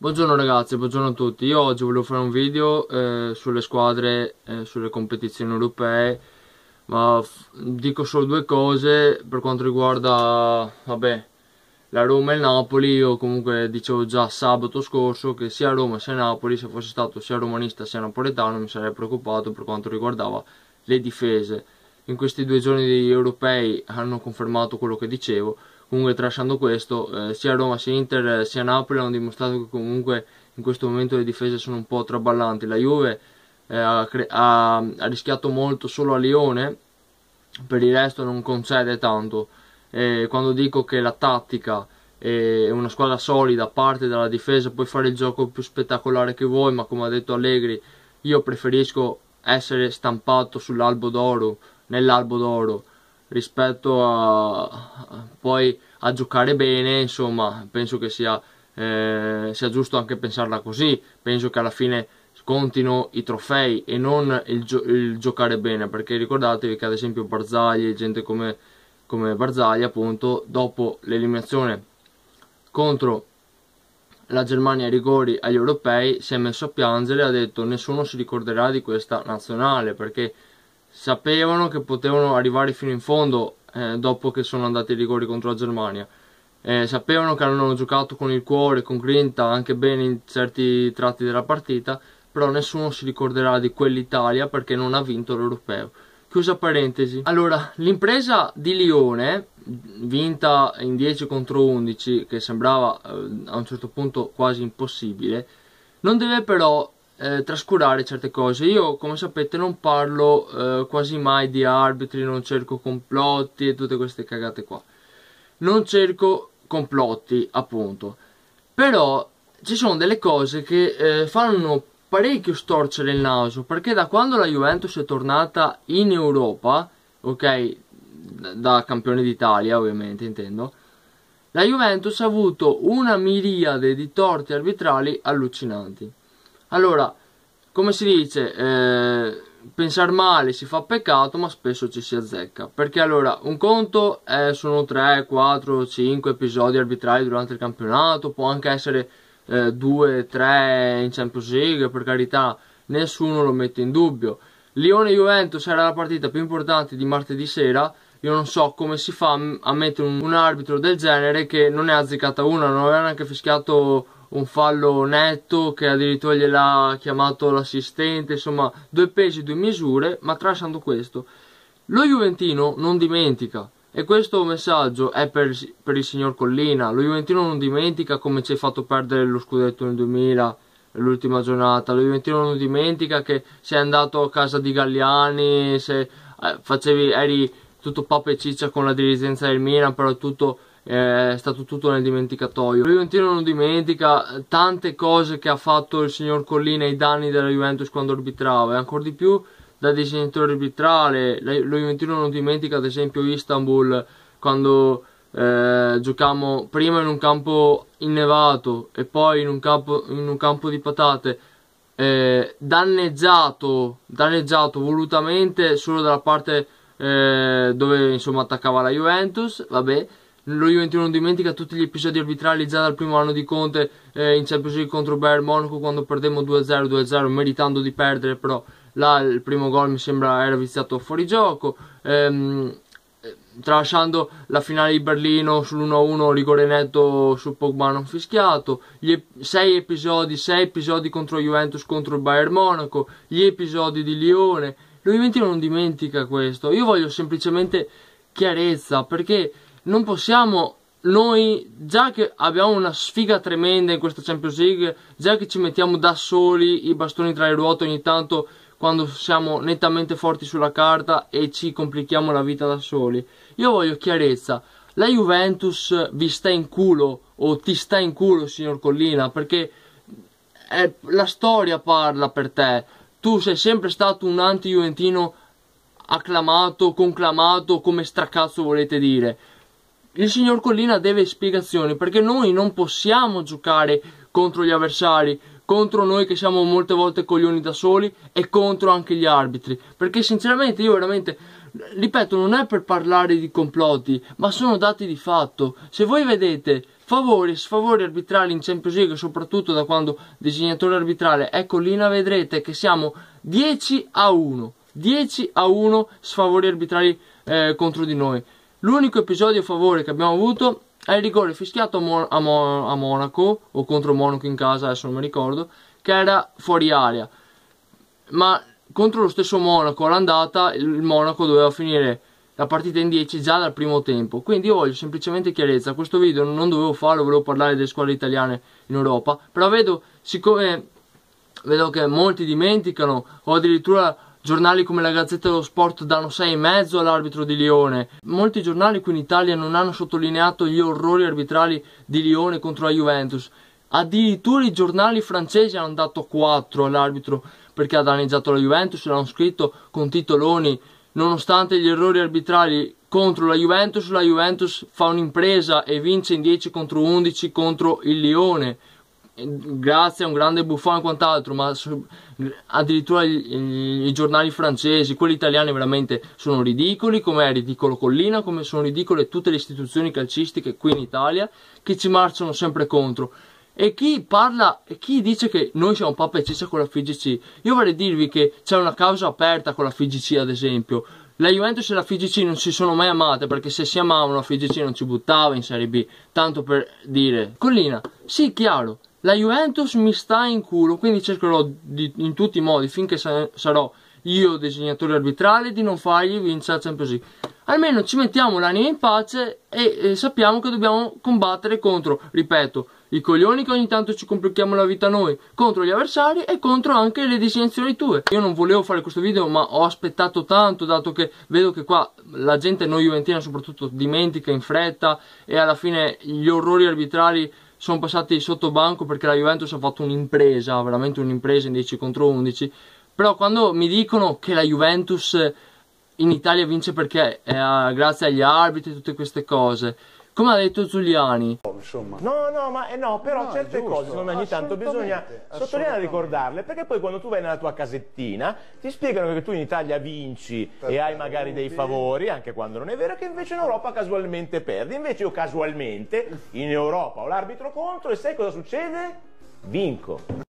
Buongiorno ragazzi, buongiorno a tutti. Io oggi volevo fare un video eh, sulle squadre, eh, sulle competizioni europee, ma dico solo due cose per quanto riguarda, vabbè, la Roma e il Napoli. Io comunque dicevo già sabato scorso che sia Roma sia Napoli, se fosse stato sia romanista sia napoletano, mi sarei preoccupato per quanto riguardava le difese. In questi due giorni europei hanno confermato quello che dicevo comunque tralasciando questo eh, sia Roma sia Inter eh, sia Napoli hanno dimostrato che comunque in questo momento le difese sono un po' traballanti la Juve eh, ha, ha, ha, rischiato molto solo a Lione per il resto non concede tanto eh, quando dico che la tattica è una squadra solida parte dalla difesa puoi fare il gioco più spettacolare che vuoi ma come ha detto Allegri io preferisco essere stampato sull'albo d'oro nell'albo d'oro rispetto a poi a giocare bene insomma penso che sia, eh, sia giusto anche pensarla così penso che alla fine contino i trofei e non il, gio il, giocare bene perché ricordatevi che ad esempio Barzagli e gente come, come Barzagli appunto dopo l'eliminazione contro la Germania ai rigori agli europei si è messo a piangere e ha detto nessuno si ricorderà di questa nazionale perché sapevano che potevano arrivare fino in fondo eh, dopo che sono andati ai rigori contro la Germania. Eh, sapevano che hanno giocato con il cuore, con grinta, anche bene in certi tratti della partita, però nessuno si ricorderà di quell'Italia perché non ha vinto l'Europeo. Chiusa parentesi. Allora, l'impresa di Lione, vinta in 10 contro 11, che sembrava eh, a un certo punto quasi impossibile, non deve però eh, trascurare certe cose. Io, come sapete, non parlo eh, quasi mai di arbitri, non cerco complotti e tutte queste cagate qua. Non cerco complotti, appunto. Però ci sono delle cose che eh, fanno parecchio storcere il naso, perché da quando la Juventus è tornata in Europa, ok, da campione d'Italia ovviamente intendo, la Juventus ha avuto una miriade di torti arbitrali allucinanti allora, come si dice, eh, pensare male si fa peccato, ma spesso ci si azzecca. Perché allora, un conto è, sono 3, 4, 5 episodi arbitrari durante il campionato, può anche essere eh, 2, 3 in Champions League, per carità, nessuno lo mette in dubbio. Lione-Juventus era la partita più importante di martedì sera, io non so come si fa a mettere un, un arbitro del genere che non è azzeccata una, non aveva neanche fischiato un fallo netto che addirittura gliel'ha chiamato l'assistente, insomma due pesi, due misure, ma tralasciando questo, lo Juventino non dimentica e questo messaggio è per, per, il signor Collina, lo Juventino non dimentica come ci hai fatto perdere lo scudetto nel 2000 l'ultima giornata, lo Juventino non dimentica che sei andato a casa di Galliani, se, eh, facevi, eri tutto papa e ciccia con la dirigenza del Milan, però tutto è stato tutto nel dimenticatoio. La Juventino non dimentica tante cose che ha fatto il signor Collina ai danni della Juventus quando arbitrava e ancora di più da disegnatore arbitrale. Lo Juventino non dimentica ad esempio Istanbul quando eh, giocammo prima in un campo innevato e poi in un campo, in un campo di patate. Eh, danneggiato, danneggiato volutamente solo dalla parte eh, dove insomma attaccava la Juventus, vabbè, lo Juventus non dimentica tutti gli episodi arbitrali già dal primo anno di Conte eh, in Champions League contro Bayern Monaco quando perdemmo 2-0, 2-0 meritando di perdere però là il primo gol mi sembra era viziato fuori gioco ehm, eh, tralasciando la finale di Berlino sull'1-1 rigore netto su Pogba non fischiato 6 episodi, 6 episodi contro Juventus contro Bayern Monaco gli episodi di Lione lo Juventus non dimentica questo io voglio semplicemente chiarezza perché non possiamo noi, già che abbiamo una sfiga tremenda in questa Champions League, già che ci mettiamo da soli i bastoni tra le ruote ogni tanto quando siamo nettamente forti sulla carta e ci complichiamo la vita da soli. Io voglio chiarezza. La Juventus vi sta in culo o ti sta in culo, signor Collina, perché è, eh, la storia parla per te. Tu sei sempre stato un anti-juventino acclamato, conclamato, come stracazzo volete dire il signor Collina deve spiegazioni perché noi non possiamo giocare contro gli avversari, contro noi che siamo molte volte coglioni da soli e contro anche gli arbitri. Perché sinceramente io veramente, ripeto, non è per parlare di complotti, ma sono dati di fatto. Se voi vedete favori e sfavori arbitrali in Champions League, soprattutto da quando disegnatore arbitrale è Collina, vedrete che siamo 10 a 1. 10 a 1 sfavori arbitrali eh, contro di noi. L'unico episodio a favore che abbiamo avuto è il rigore fischiato a, Mon a, Mon a Monaco o contro Monaco in casa, adesso non mi ricordo, che era fuori aria. Ma contro lo stesso Monaco all'andata il Monaco doveva finire la partita in 10 già dal primo tempo. Quindi io voglio semplicemente chiarezza. Questo video non dovevo farlo, volevo parlare delle squadre italiane in Europa. Però vedo, siccome vedo che molti dimenticano o addirittura Giornali come la Gazzetta dello Sport danno 6,5 all'arbitro di Lione. Molti giornali qui in Italia non hanno sottolineato gli orrori arbitrali di Lione contro la Juventus. Addirittura i giornali francesi hanno dato 4 all'arbitro perché ha danneggiato la Juventus e l'hanno scritto con titoloni. Nonostante gli errori arbitrali contro la Juventus, la Juventus fa un'impresa e vince in 10 contro 11 contro il Lione grazie a un grande buffone e quant'altro, ma su, addirittura i, giornali francesi, quelli italiani veramente sono ridicoli, come è ridicolo Collina, come sono ridicole tutte le istituzioni calcistiche qui in Italia che ci marciano sempre contro. E chi parla, chi dice che noi siamo pappa e ciccia con la FIGC, io vorrei dirvi che c'è una causa aperta con la FIGC ad esempio, la Juventus e la FIGC non si sono mai amate perché se si amavano la FIGC non ci buttava in Serie B, tanto per dire. Collina, sì, chiaro, la Juventus mi sta in culo, quindi cercherò di, in tutti i modi, finché sa sarò io disegnatore arbitrale, di non fargli vincere la Champions League. Almeno ci mettiamo l'anima in pace e, e sappiamo che dobbiamo combattere contro, ripeto, i coglioni che ogni tanto ci complichiamo la vita noi, contro gli avversari e contro anche le disegnazioni tue. Io non volevo fare questo video ma ho aspettato tanto dato che vedo che qua la gente noi juventina soprattutto dimentica in fretta e alla fine gli orrori arbitrali sono passati sotto banco perché la Juventus ha fatto un'impresa, veramente un'impresa in 10 contro 11, però quando mi dicono che la Juventus in Italia vince perché eh, grazie agli arbitri e tutte queste cose, come ha detto Giuliani. Oh, insomma. No, no, ma eh, no, però no, certe giusto, cose, secondo me, ogni tanto bisogna sottolineare e ricordarle, perché poi quando tu vai nella tua casettina ti spiegano che tu in Italia vinci per e certo. hai magari dei favori, anche quando non è vero, che invece in Europa casualmente perdi. Invece io casualmente in Europa ho l'arbitro contro e sai cosa succede? Vinco.